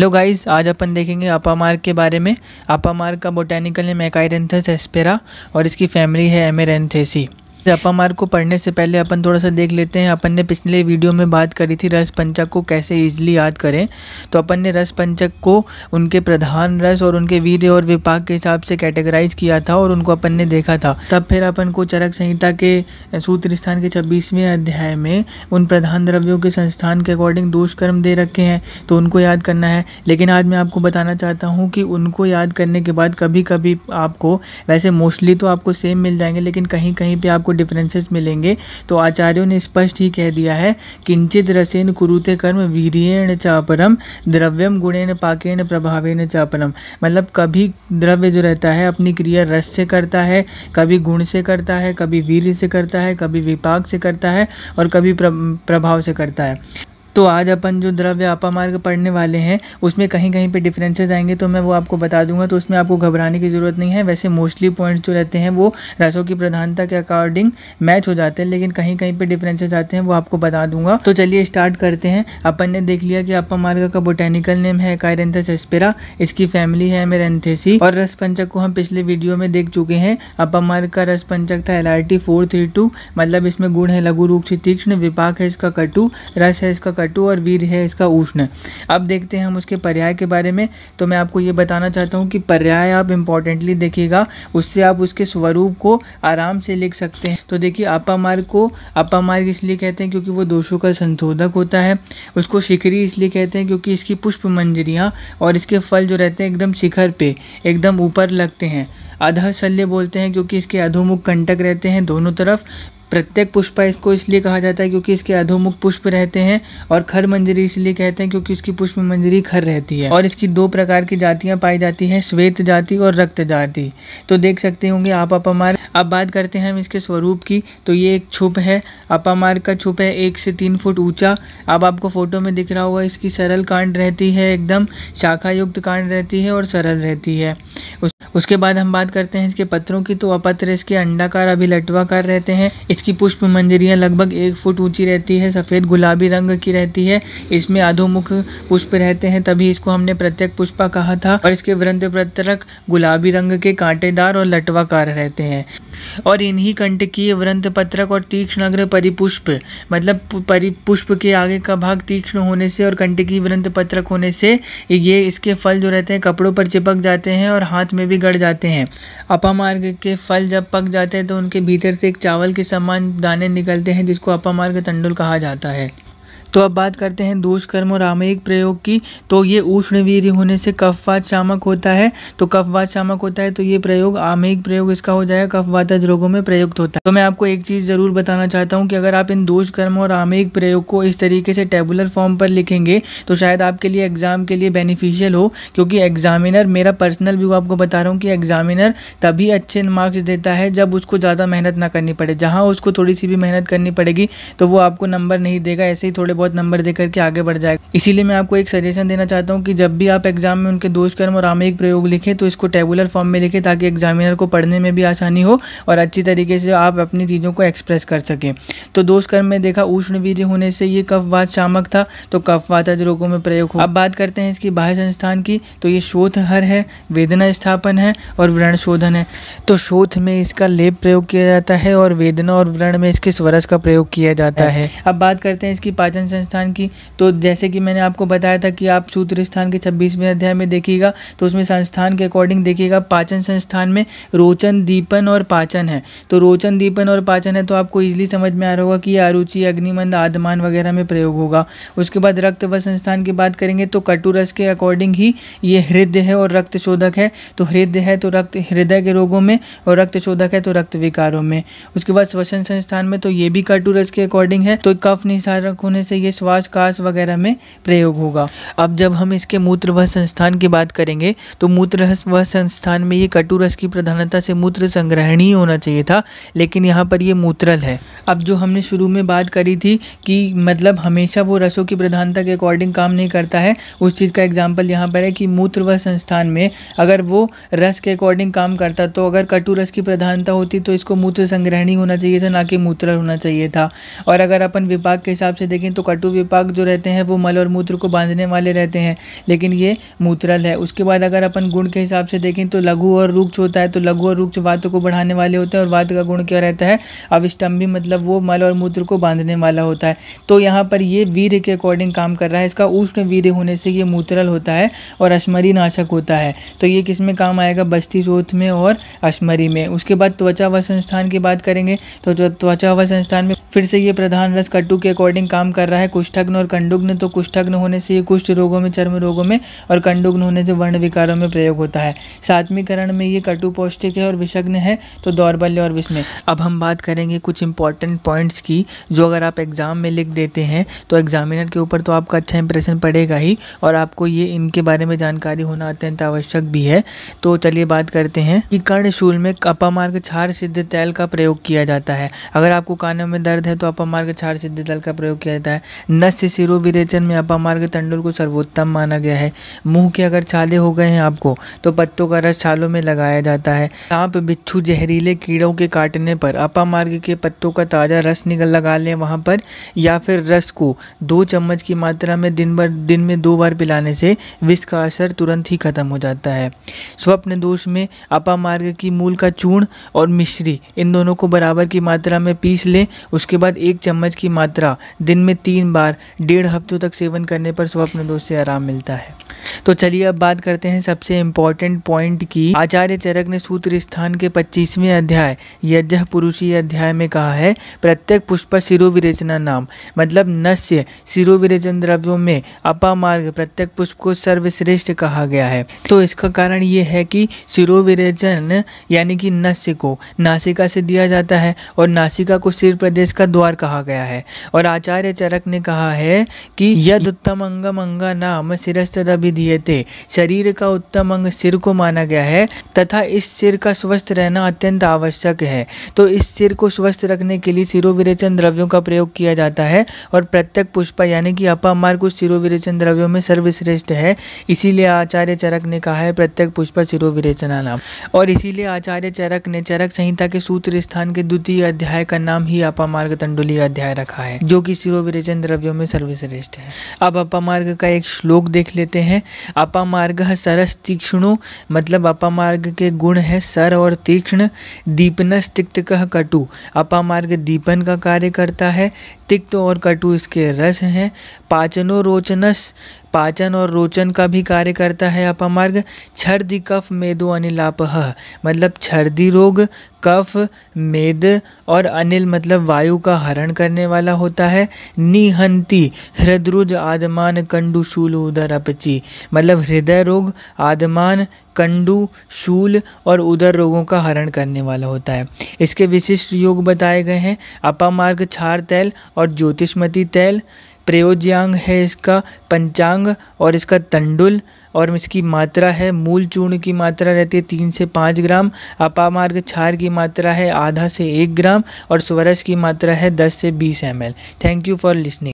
hello guys आज अपन देखेंगे अपामार के बारे में अपामार का बोटेनिकल है एकाइरेंथस एस्पेरा और इसकी फैमिली है एमेरेंथेसी जपा मार्ग को पढ़ने से पहले अपन थोड़ा सा देख लेते हैं अपन ने पिछले वीडियो में बात करी थी रस पंचक को कैसे इजीली याद करें तो अपन ने रस पंचक को उनके प्रधान रस और उनके वीर्य और विपाक के हिसाब से कैटेगराइज किया था और उनको अपन ने देखा था तब फिर अपन को चरक संहिता के सूत्र स्थान के छब्बीसवें अध्याय में उन प्रधान द्रव्यों के संस्थान के अकॉर्डिंग दुष्कर्म दे रखे हैं तो उनको याद करना है लेकिन आज मैं आपको बताना चाहता हूँ कि उनको याद करने के बाद कभी कभी आपको वैसे मोस्टली तो आपको सेम मिल जाएंगे लेकिन कहीं कहीं पर आपको आपको डिफरेंसेस मिलेंगे तो आचार्यों ने स्पष्ट ही कह दिया है किंचित रसेन कुरुते कर्म वीरियण चापरम द्रव्यम गुणेन पाकेन प्रभावेन चापरम मतलब कभी द्रव्य जो रहता है अपनी क्रिया रस से करता है कभी गुण से करता है कभी वीर से करता है कभी विपाक से करता है और कभी प्रभाव से करता है तो आज अपन जो द्रव्य अपामार्ग पढ़ने वाले हैं उसमें कहीं कहीं पे डिफरेंसेस आएंगे तो मैं वो आपको बता दूंगा तो उसमें आपको घबराने की ज़रूरत नहीं है वैसे मोस्टली पॉइंट्स जो रहते हैं वो रसों की प्रधानता के अकॉर्डिंग मैच हो जाते हैं लेकिन कहीं कहीं पे डिफरेंसेस आते हैं वो आपको बता दूंगा तो चलिए स्टार्ट करते हैं अपन ने देख लिया कि अपामार्ग का बोटेनिकल नेम है कायरेंथस एस्पेरा इसकी फैमिली है मेरेन्थेसी और रस पंचक को हम पिछले वीडियो में देख चुके हैं अपामार्ग का रस पंचक था L R T four three two मतलब इसमें गुण है लघु रूप से तीक्ष्ण विपाक है इसका कटु रस है इसका कटु और वीर है इसका उष्ण अब देखते हैं हम उसके पर्याय के बारे में तो मैं आपको ये बताना चाहता हूँ कि पर्याय आप इम्पॉर्टेंटली देखिएगा उससे आप उसके स्वरूप को आराम से लिख सकते हैं तो देखिए अपामार्ग को अपामार्ग इसलिए कहते हैं क्योंकि वो दोषों का संशोधक होता है उसको शिखरी इसलिए कहते हैं क्योंकि इसकी पुष्प मंजरियाँ और इसके फल जो रहते हैं एकदम शिखर पे एकदम ऊपर लगते हैं अधशल्य बोलते हैं क्योंकि इसके अधोमुख कंटक रहते हैं दोनों तरफ प्रत्येक पुष्पा इसको इसलिए कहा जाता है क्योंकि इसके अधोमुख पुष्प रहते हैं और खर मंजरी इसलिए कहते हैं क्योंकि इसकी पुष्प मंजरी खर रहती है और इसकी दो प्रकार की जातियाँ पाई जाती हैं श्वेत जाति और रक्त जाति तो देख सकते होंगे आप अपमार अब बात करते हैं हम इसके स्वरूप की तो ये एक छुप है अपामार का छुप है एक से तीन फुट ऊंचा अब आपको फोटो में दिख रहा होगा इसकी सरल कांड रहती है एकदम शाखा युक्त कांड रहती है और सरल रहती है उस उसके बाद हम बात करते हैं इसके पत्रों की तो अपत्र इसके अंडाकार अभी लटवाकार रहते हैं इसकी पुष्प मंजरियाँ लगभग एक फुट ऊंची रहती है सफ़ेद गुलाबी रंग की रहती है इसमें अधोमुख पुष्प रहते हैं तभी इसको हमने प्रत्येक पुष्पा कहा था और इसके वृंद प्रत्यक गुलाबी रंग के कांटेदार और लटवाकार रहते हैं और इन्हीं कंटकीय वृंत पत्रक और तीक्ष्ण अग्र परिपुष्प मतलब परिपुष्प के आगे का भाग तीक्ष्ण होने से और कंटकीय वृंत पत्रक होने से ये इसके फल जो रहते हैं कपड़ों पर चिपक जाते हैं और हाथ में भी बिगड़ जाते हैं अपामार्ग के फल जब पक जाते हैं तो उनके भीतर से एक चावल के समान दाने निकलते हैं जिसको अपामार्ग तंडुल कहा जाता है तो अब बात करते हैं दोषकर्म और आमयिक प्रयोग की तो ये उष्णवीर होने से कफवात शामक होता है तो कफवात शामक होता है तो ये प्रयोग आमयिक प्रयोग इसका हो जाएगा कफवात रोगों में प्रयुक्त होता है तो मैं आपको एक चीज़ ज़रूर बताना चाहता हूँ कि अगर आप इन दोषकर्म और आमयिक प्रयोग को इस तरीके से टेबुलर फॉर्म पर लिखेंगे तो शायद आपके लिए एग्ज़ाम के लिए बेनिफिशियल हो क्योंकि एग्जामिनर मेरा पर्सनल व्यू आपको बता रहा हूँ कि एग्जामिनर तभी अच्छे मार्क्स देता है जब उसको ज़्यादा मेहनत ना करनी पड़े जहाँ उसको थोड़ी सी भी मेहनत करनी पड़ेगी तो वो आपको नंबर नहीं देगा ऐसे ही थोड़े बहुत नंबर दे करके आगे बढ़ जाएगा इसीलिए मैं आपको एक सजेशन देना चाहता हूँ कि जब भी आप एग्जाम में उनके दोष कर्म और आमयिक प्रयोग लिखें तो इसको टेबुलर फॉर्म में लिखें ताकि एग्जामिनर को पढ़ने में भी आसानी हो और अच्छी तरीके से आप अपनी चीज़ों को एक्सप्रेस कर सकें तो दोष कर्म में देखा उष्ण उष्णवीर्य होने से ये कफवाद शामक था तो कफवाद आज रोगों में प्रयोग हो अब बात करते हैं इसकी बाह्य संस्थान की तो ये शोध हर है वेदना स्थापन है और व्रण शोधन है तो शोध में इसका लेप प्रयोग किया जाता है और वेदना और व्रण में इसके स्वरस का प्रयोग किया जाता है अब बात करते हैं इसकी पाचन संस्थान की तो जैसे कि मैंने आपको बताया था कि आप सूत्र स्थान के छब्बीसवें अध्याय में देखिएगा तो उसमें संस्थान के अकॉर्डिंग देखिएगा पाचन संस्थान में रोचन दीपन और पाचन है तो रोचन दीपन और पाचन है तो आपको ईजिली समझ में आ रहा होगा कि अरुचि अग्निमंद आदमान वगैरह में प्रयोग होगा उसके बाद रक्त व संस्थान की बात करेंगे तो कटुरस के अकॉर्डिंग ही ये हृदय है और रक्त शोधक है तो हृदय है तो रक्त हृदय के रोगों में और रक्त शोधक है तो रक्त विकारों में उसके बाद श्वसन संस्थान में तो ये भी कटुरस के अकॉर्डिंग है तो कफ निसारक होने से ये श्वास काश वगैरह में प्रयोग होगा अब जब हम इसके मूत्र वह संस्थान की बात करेंगे तो मूत्र वह संस्थान में ये कटुरस की प्रधानता से मूत्र संग्रहण ही होना चाहिए था लेकिन यहाँ पर ये मूत्रल है अब जो हमने शुरू में बात करी थी कि मतलब हमेशा वो रसों की प्रधानता के अकॉर्डिंग काम नहीं करता है उस चीज़ का एग्जाम्पल यहाँ पर है कि मूत्र व संस्थान में अगर वो रस के अकॉर्डिंग काम करता तो अगर कटु रस की प्रधानता होती तो इसको मूत्र संग्रहणी होना चाहिए था ना कि मूत्रल होना चाहिए था और अगर अपन विभाग के हिसाब से देखें तो कटु विपाक जो रहते हैं वो मल और मूत्र को बांधने वाले रहते हैं लेकिन ये मूत्रल है उसके बाद अगर अपन गुण के हिसाब से देखें तो लघु और रुक्ष होता है तो लघु और रुक्ष वात को बढ़ाने वाले होते हैं और वात का गुण क्या रहता है अविष्टम्भी मतलब वो मल और मूत्र को बांधने वाला होता है तो यहाँ पर ये वीर के अकॉर्डिंग काम कर रहा है इसका उष्ण वीर होने से ये मूत्रल होता है और अश्मरी नाशक होता है तो ये किस में काम आएगा बस्ती जोत में और अश्मरी में उसके बाद त्वचा व संस्थान की बात करेंगे तो त्वचा व संस्थान में फिर से ये प्रधान रस कट्टू के अकॉर्डिंग काम कर रहा है है कुष्ठग्न और कंडुग्न तो कुष्ठग्न होने से ये कुष्ठ रोगों में चर्म रोगों में और कंडुग्न होने से वर्ण विकारों में प्रयोग होता है सातवीकरण में ये कटु पौष्टिक है और विषग्न है तो दौर्बल्य और विस्मय अब हम बात करेंगे कुछ इंपॉर्टेंट पॉइंट्स की जो अगर आप एग्ज़ाम में लिख देते हैं तो एग्जामिनर के ऊपर तो आपका अच्छा इंप्रेशन पड़ेगा ही और आपको ये इनके बारे में जानकारी होना अत्यंत आवश्यक भी है तो चलिए बात करते हैं कि कर्णशूल में अपामार्ग क्षार सिद्ध तैल का प्रयोग किया जाता है अगर आपको कानों में दर्द है तो अपामार्ग क्षार सिद्ध तैल का प्रयोग किया जाता है नस शिरो विरेचन में अपा मार्ग तंडुल को सर्वोत्तम माना गया है मुंह के अगर छाले हो गए हैं आपको तो पत्तों का रस छालों में लगाया जाता है सांप बिच्छू जहरीले कीड़ों के काटने पर अपा मार्ग के पत्तों का ताज़ा रस निकल लगा लें वहाँ पर या फिर रस को दो चम्मच की मात्रा में दिन भर दिन में दो बार पिलाने से विष का असर तुरंत ही खत्म हो जाता है स्वप्न दोष में अपा मार्ग की मूल का चूर्ण और मिश्री इन दोनों को बराबर की मात्रा में पीस लें उसके बाद एक चम्मच की मात्रा दिन में तीन बार डेढ़ हफ्तों तक सेवन करने पर स्वप्न दोष से आराम मिलता है तो चलिए अब बात करते हैं सबसे इम्पोर्टेंट पॉइंट की आचार्य चरक ने सूत्र स्थान के पच्चीसवें अध्याय यज्ञ पुरुषी अध्याय में कहा है प्रत्येक पुष्प शिरोविरेचना नाम मतलब नस्य शिरोविरेचन द्रव्यों में अपामार्ग प्रत्येक पुष्प को सर्वश्रेष्ठ कहा गया है तो इसका कारण ये है कि शिरोविरेचन यानी कि नस्य को नासिका से दिया जाता है और नासिका को सिर प्रदेश का द्वार कहा गया है और आचार्य चरक नायक ने कहा है कि यद उत्तम अंगम अंगा नाम सिरस तदा विधीयते शरीर का उत्तम अंग सिर को माना गया है तथा इस सिर का स्वस्थ रहना अत्यंत आवश्यक है तो इस सिर को स्वस्थ रखने के लिए सिरोविरेचन द्रव्यों का प्रयोग किया जाता है और प्रत्येक पुष्पा यानी कि अपामार कुछ सिरोविरेचन द्रव्यों में सर्वश्रेष्ठ है इसीलिए आचार्य चरक ने कहा है प्रत्येक पुष्पा सिरोविरेचना नाम और इसीलिए आचार्य चरक ने चरक संहिता के सूत्र स्थान के द्वितीय अध्याय का नाम ही अपामार्ग तंडुली अध्याय रखा है जो कि सिरोविरेचन पंचन द्रव्यों में सर्वश्रेष्ठ है अब अपामार्ग का एक श्लोक देख लेते हैं अपामार्ग सरस तीक्ष्णो मतलब अपामार्ग के गुण है सर और तीक्ष्ण दीपन तिक्त कह कटु अपामार्ग दीपन का कार्य करता है तिक्त और कटु इसके रस हैं पाचनो रोचनस पाचन और रोचन का भी कार्य करता है अपमार्ग छर्दी कफ मेदो अनिलापह मतलब छर्दी रोग कफ मेद और अनिल मतलब वायु का हरण करने वाला होता है निहंती हृदरुज आदमान कंडु शूल उदर अपची मतलब हृदय रोग आदमान कंडू शूल और उदर रोगों का हरण करने वाला होता है इसके विशिष्ट योग बताए गए हैं अपामार्ग छार तैल और ज्योतिषमती तैल प्रयोज्यांग है इसका पंचांग और इसका तंडुल और इसकी मात्रा है मूल चूर्ण की मात्रा रहती है तीन से पाँच ग्राम अपामार्ग क्षार की मात्रा है आधा से एक ग्राम और स्वरस की मात्रा है दस से बीस एम थैंक यू फॉर लिसनिंग